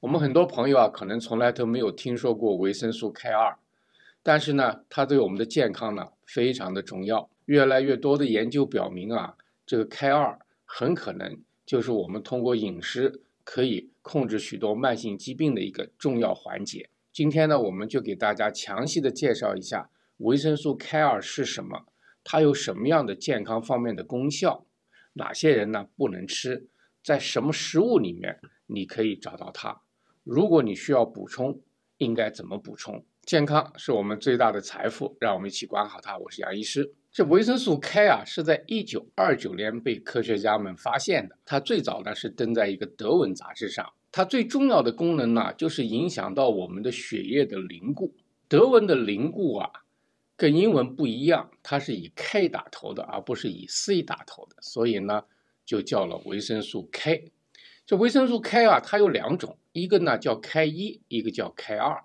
我们很多朋友啊，可能从来都没有听说过维生素 K 二，但是呢，它对我们的健康呢非常的重要。越来越多的研究表明啊，这个 K 二很可能就是我们通过饮食可以控制许多慢性疾病的一个重要环节。今天呢，我们就给大家详细的介绍一下维生素 K 二是什么，它有什么样的健康方面的功效，哪些人呢不能吃，在什么食物里面你可以找到它。如果你需要补充，应该怎么补充？健康是我们最大的财富，让我们一起管好它。我是杨医师。这维生素 K 啊，是在1929年被科学家们发现的。它最早呢是登在一个德文杂志上。它最重要的功能呢，就是影响到我们的血液的凝固。德文的凝固啊，跟英文不一样，它是以 K 打头的，而不是以 C 打头的。所以呢，就叫了维生素 K。这维生素 K 啊，它有两种，一个呢叫 K 一，一个叫 K 二，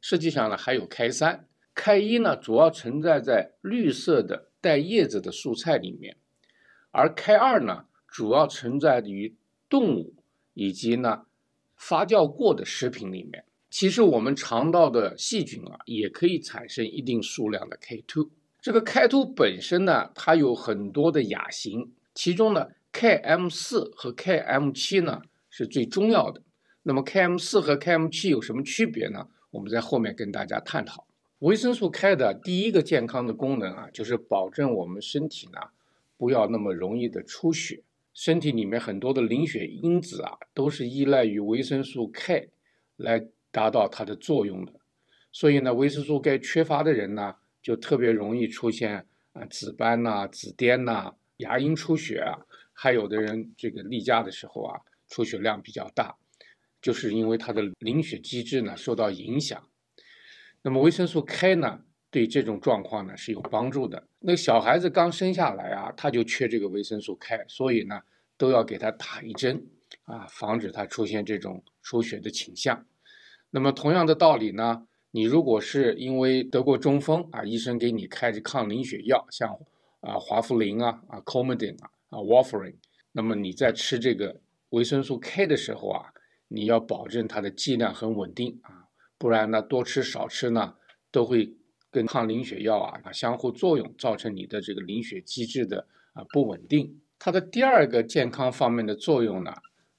实际上呢还有 K 三。K 一呢主要存在在绿色的带叶子的蔬菜里面，而 K 二呢主要存在于动物以及呢发酵过的食品里面。其实我们肠道的细菌啊，也可以产生一定数量的 K two。这个 K two 本身呢，它有很多的亚型，其中呢。K M 四和 K M 七呢是最重要的。那么 K M 四和 K M 七有什么区别呢？我们在后面跟大家探讨。维生素 K 的第一个健康的功能啊，就是保证我们身体呢不要那么容易的出血。身体里面很多的凝血因子啊，都是依赖于维生素 K 来达到它的作用的。所以呢，维生素 K 缺乏的人呢，就特别容易出现啊紫斑呐、紫癜呐、牙龈出血啊。还有的人这个例假的时候啊，出血量比较大，就是因为他的凝血机制呢受到影响。那么维生素 K 呢，对这种状况呢是有帮助的。那个小孩子刚生下来啊，他就缺这个维生素 K，所以呢都要给他打一针啊，防止他出现这种出血的倾向。那么同样的道理呢，你如果是因为得过中风啊，医生给你开的抗凝血药，像啊华夫林啊啊 c o m e d i n 啊。啊 w a f f e r i n 那么你在吃这个维生素 K 的时候啊，你要保证它的剂量很稳定啊，不然呢，多吃少吃呢，都会跟抗凝血药啊相互作用，造成你的这个凝血机制的啊不稳定。它的第二个健康方面的作用呢，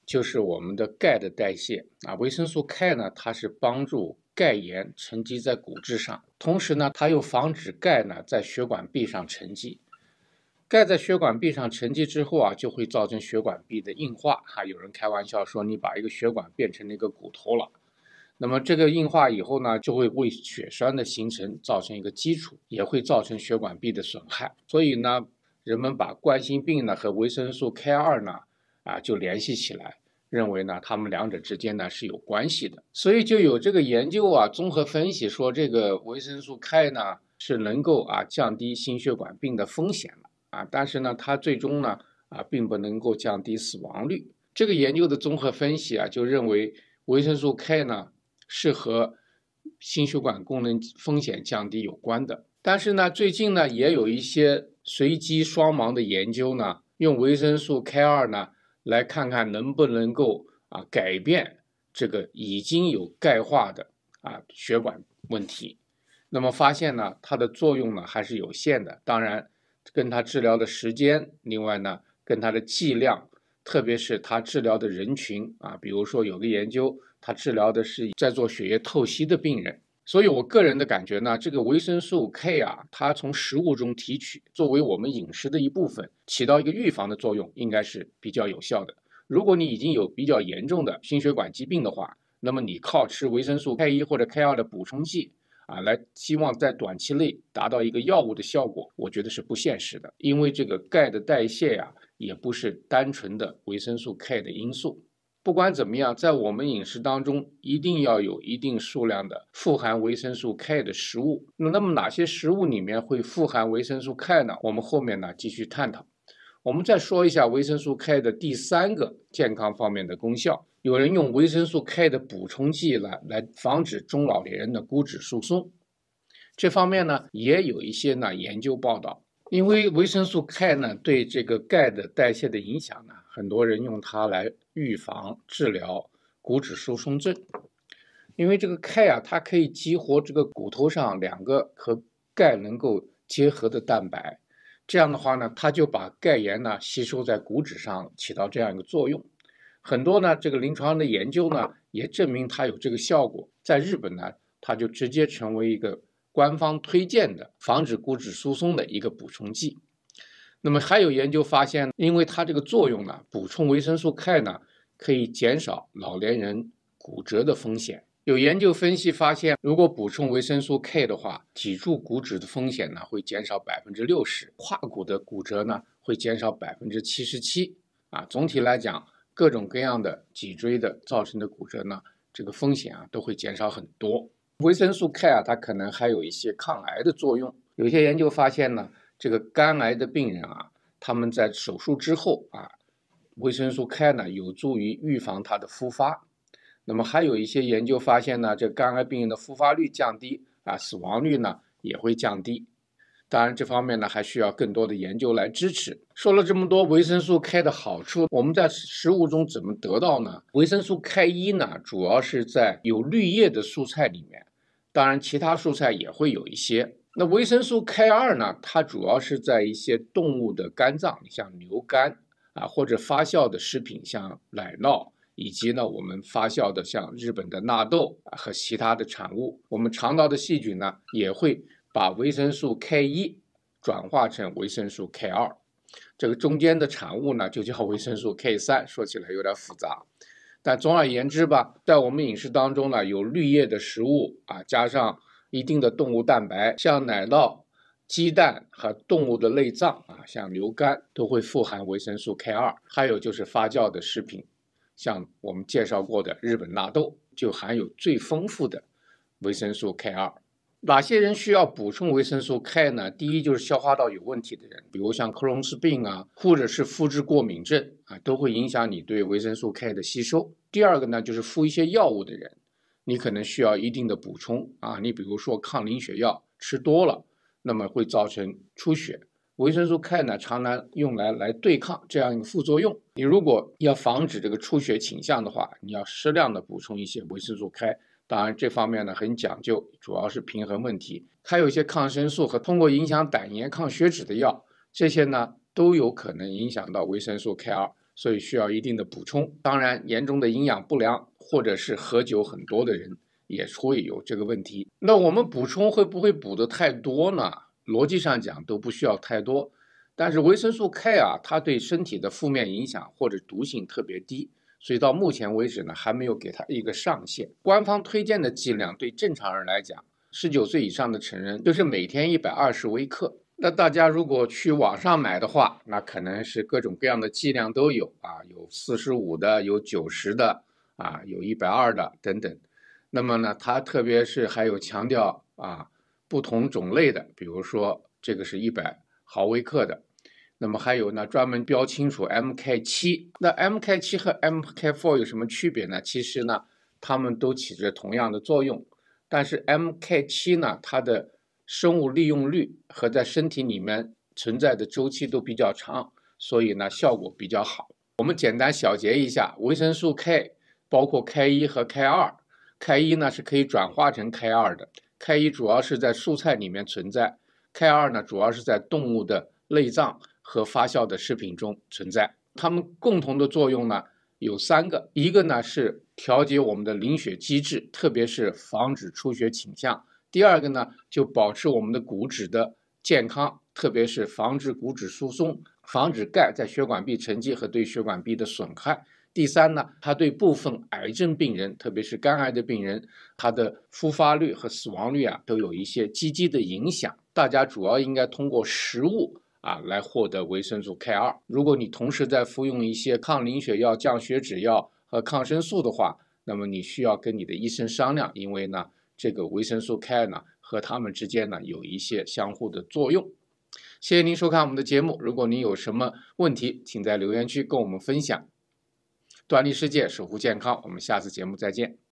就是我们的钙的代谢啊，维生素 K 呢，它是帮助钙盐沉积在骨质上，同时呢，它又防止钙呢在血管壁上沉积。钙在血管壁上沉积之后啊，就会造成血管壁的硬化。哈，有人开玩笑说，你把一个血管变成了一个骨头了。那么这个硬化以后呢，就会为血栓的形成造成一个基础，也会造成血管壁的损害。所以呢，人们把冠心病呢和维生素 K 二呢，啊就联系起来，认为呢他们两者之间呢是有关系的。所以就有这个研究啊，综合分析说，这个维生素 K 呢是能够啊降低心血管病的风险的。啊，但是呢，它最终呢，啊，并不能够降低死亡率。这个研究的综合分析啊，就认为维生素 K 呢，是和心血管功能风险降低有关的。但是呢，最近呢，也有一些随机双盲的研究呢，用维生素 K 二呢，来看看能不能够啊，改变这个已经有钙化的啊血管问题。那么发现呢，它的作用呢，还是有限的。当然。跟他治疗的时间，另外呢，跟他的剂量，特别是他治疗的人群啊，比如说有个研究，他治疗的是在做血液透析的病人，所以我个人的感觉呢，这个维生素 K 啊，它从食物中提取，作为我们饮食的一部分，起到一个预防的作用，应该是比较有效的。如果你已经有比较严重的心血管疾病的话，那么你靠吃维生素 K 一或者 K 二的补充剂。啊，来希望在短期内达到一个药物的效果，我觉得是不现实的，因为这个钙的代谢呀，也不是单纯的维生素 K 的因素。不管怎么样，在我们饮食当中，一定要有一定数量的富含维生素 K 的食物。那么哪些食物里面会富含维生素 K 呢？我们后面呢继续探讨。我们再说一下维生素 K 的第三个健康方面的功效。有人用维生素 K 的补充剂来来防止中老年人的骨质疏松。这方面呢，也有一些呢研究报道，因为维生素 K 呢，对这个钙的代谢的影响呢，很多人用它来预防、治疗骨质疏松症。因为这个 K 啊，它可以激活这个骨头上两个和钙能够结合的蛋白，这样的话呢，它就把钙盐呢吸收在骨质上，起到这样一个作用。很多呢，这个临床的研究呢也证明它有这个效果。在日本呢，它就直接成为一个官方推荐的防止骨质疏松的一个补充剂。那么还有研究发现，因为它这个作用呢，补充维生素 K 呢，可以减少老年人骨折的风险。有研究分析发现，如果补充维生素 K 的话，脊柱骨折的风险呢会减少百分之六十，胯骨的骨折呢会减少百分之七十七。啊，总体来讲。各种各样的脊椎的造成的骨折呢，这个风险啊都会减少很多。维生素 K 啊，它可能还有一些抗癌的作用。有些研究发现呢，这个肝癌的病人啊，他们在手术之后啊，维生素 K 呢有助于预防它的复发。那么还有一些研究发现呢，这肝癌病人的复发率降低啊，死亡率呢也会降低。当然，这方面呢还需要更多的研究来支持。说了这么多维生素 K 的好处，我们在食物中怎么得到呢？维生素 K 一呢，主要是在有绿叶的蔬菜里面，当然其他蔬菜也会有一些。那维生素 K 二呢，它主要是在一些动物的肝脏，像牛肝啊，或者发酵的食品，像奶酪，以及呢我们发酵的像日本的纳豆啊和其他的产物。我们肠道的细菌呢也会。把维生素 K 一转化成维生素 K 二，这个中间的产物呢就叫维生素 K 三。说起来有点复杂，但总而言之吧，在我们饮食当中呢，有绿叶的食物啊，加上一定的动物蛋白，像奶酪、鸡蛋和动物的内脏啊，像牛肝都会富含维生素 K 二。还有就是发酵的食品，像我们介绍过的日本纳豆，就含有最丰富的维生素 K 二。哪些人需要补充维生素 K 呢？第一就是消化道有问题的人，比如像克隆氏病啊，或者是肤质过敏症啊，都会影响你对维生素 K 的吸收。第二个呢，就是服一些药物的人，你可能需要一定的补充啊。你比如说抗凝血药吃多了，那么会造成出血。维生素 K 呢，常常用来来对抗这样一个副作用。你如果要防止这个出血倾向的话，你要适量的补充一些维生素 K。当然，这方面呢很讲究，主要是平衡问题。还有一些抗生素和通过影响胆盐、抗血脂的药，这些呢都有可能影响到维生素 K2，所以需要一定的补充。当然，严重的营养不良或者是喝酒很多的人也会有这个问题。那我们补充会不会补的太多呢？逻辑上讲都不需要太多，但是维生素 K 啊，它对身体的负面影响或者毒性特别低。所以到目前为止呢，还没有给它一个上限。官方推荐的剂量对正常人来讲，十九岁以上的成人就是每天一百二十微克。那大家如果去网上买的话，那可能是各种各样的剂量都有啊，有四十五的，有九十的，啊，有一百二的等等。那么呢，它特别是还有强调啊，不同种类的，比如说这个是一百毫微克的。那么还有呢，专门标清楚 MK 七。那 MK 七和 MK four 有什么区别呢？其实呢，它们都起着同样的作用，但是 MK 七呢，它的生物利用率和在身体里面存在的周期都比较长，所以呢，效果比较好。我们简单小结一下：维生素 K 包括 K 一和 K 二，K 一呢是可以转化成 K 二的，K 一主要是在蔬菜里面存在，K 二呢主要是在动物的内脏。和发酵的食品中存在，它们共同的作用呢有三个，一个呢是调节我们的凝血机制，特别是防止出血倾向；第二个呢就保持我们的骨质的健康，特别是防止骨质疏松，防止钙在血管壁沉积和对血管壁的损害；第三呢，它对部分癌症病人，特别是肝癌的病人，它的复发率和死亡率啊都有一些积极的影响。大家主要应该通过食物。啊，来获得维生素 K2。如果你同时在服用一些抗凝血药、降血脂药和抗生素的话，那么你需要跟你的医生商量，因为呢，这个维生素 K 呢和它们之间呢有一些相互的作用。谢谢您收看我们的节目，如果您有什么问题，请在留言区跟我们分享。端粒世界，守护健康。我们下次节目再见。